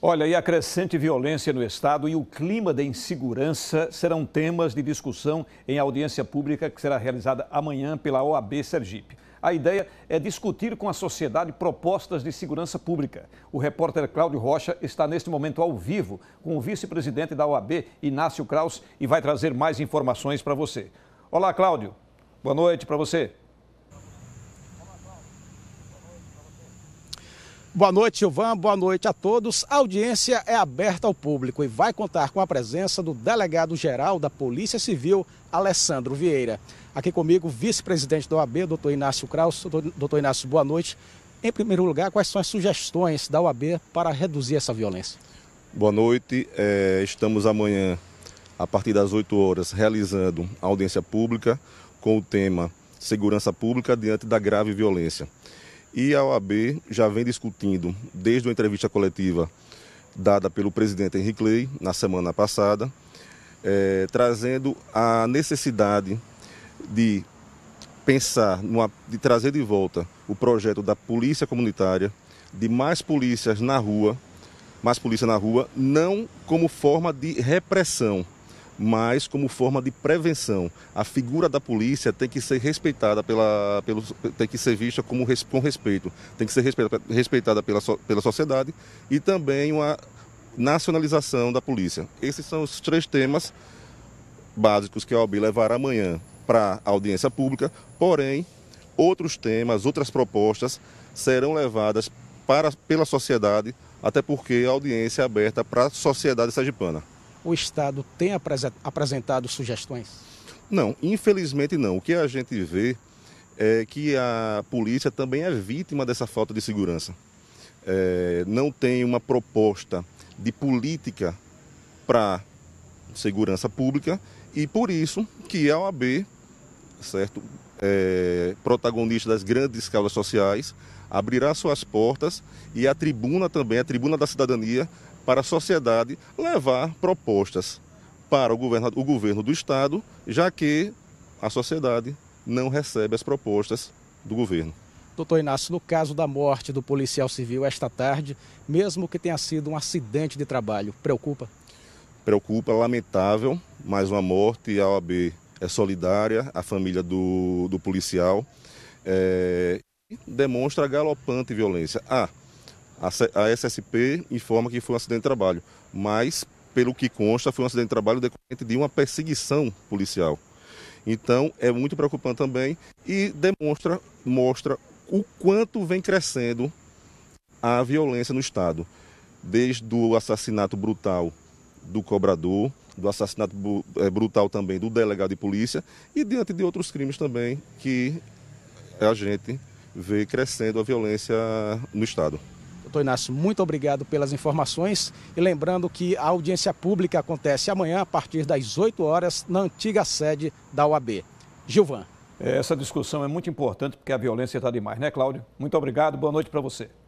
Olha, e a crescente violência no Estado e o clima de insegurança serão temas de discussão em audiência pública que será realizada amanhã pela OAB Sergipe. A ideia é discutir com a sociedade propostas de segurança pública. O repórter Cláudio Rocha está neste momento ao vivo com o vice-presidente da OAB, Inácio Kraus, e vai trazer mais informações para você. Olá, Cláudio. Boa noite para você. Boa noite, Ivan. Boa noite a todos. A audiência é aberta ao público e vai contar com a presença do delegado-geral da Polícia Civil, Alessandro Vieira. Aqui comigo, vice-presidente da OAB, doutor Inácio Kraus. Doutor Inácio, boa noite. Em primeiro lugar, quais são as sugestões da OAB para reduzir essa violência? Boa noite. É, estamos amanhã, a partir das 8 horas, realizando a audiência pública com o tema Segurança Pública diante da grave violência. E a OAB já vem discutindo desde uma entrevista coletiva dada pelo presidente Henrique Ley na semana passada, é, trazendo a necessidade de pensar, numa, de trazer de volta o projeto da polícia comunitária, de mais polícias na rua, mais polícia na rua, não como forma de repressão, mas como forma de prevenção. A figura da polícia tem que ser respeitada pela, pelo, tem que ser vista como com respeito, tem que ser respeitada pela, pela sociedade e também uma nacionalização da polícia. Esses são os três temas básicos que a OAB levará amanhã para a audiência pública, porém outros temas, outras propostas serão levadas para, pela sociedade, até porque a audiência é aberta para a sociedade sergipana o Estado tem apresentado sugestões? Não, infelizmente não. O que a gente vê é que a polícia também é vítima dessa falta de segurança. É, não tem uma proposta de política para segurança pública e por isso que a OAB, certo, é, protagonista das grandes causas sociais, abrirá suas portas e a tribuna também, a tribuna da cidadania, para a sociedade levar propostas para o governo, o governo do Estado, já que a sociedade não recebe as propostas do governo. Doutor Inácio, no caso da morte do policial civil esta tarde, mesmo que tenha sido um acidente de trabalho, preocupa? Preocupa, lamentável, mais uma morte, a OAB é solidária, a família do, do policial, é, demonstra galopante violência. Ah, a SSP informa que foi um acidente de trabalho, mas, pelo que consta, foi um acidente de trabalho decorrente de uma perseguição policial. Então, é muito preocupante também e demonstra, mostra o quanto vem crescendo a violência no Estado. Desde o assassinato brutal do cobrador, do assassinato é, brutal também do delegado de polícia e diante de outros crimes também que a gente vê crescendo a violência no Estado. Doutor Inácio, muito obrigado pelas informações. E lembrando que a audiência pública acontece amanhã, a partir das 8 horas, na antiga sede da UAB. Gilvan. É, essa discussão é muito importante porque a violência está demais, né, Cláudio? Muito obrigado, boa noite para você.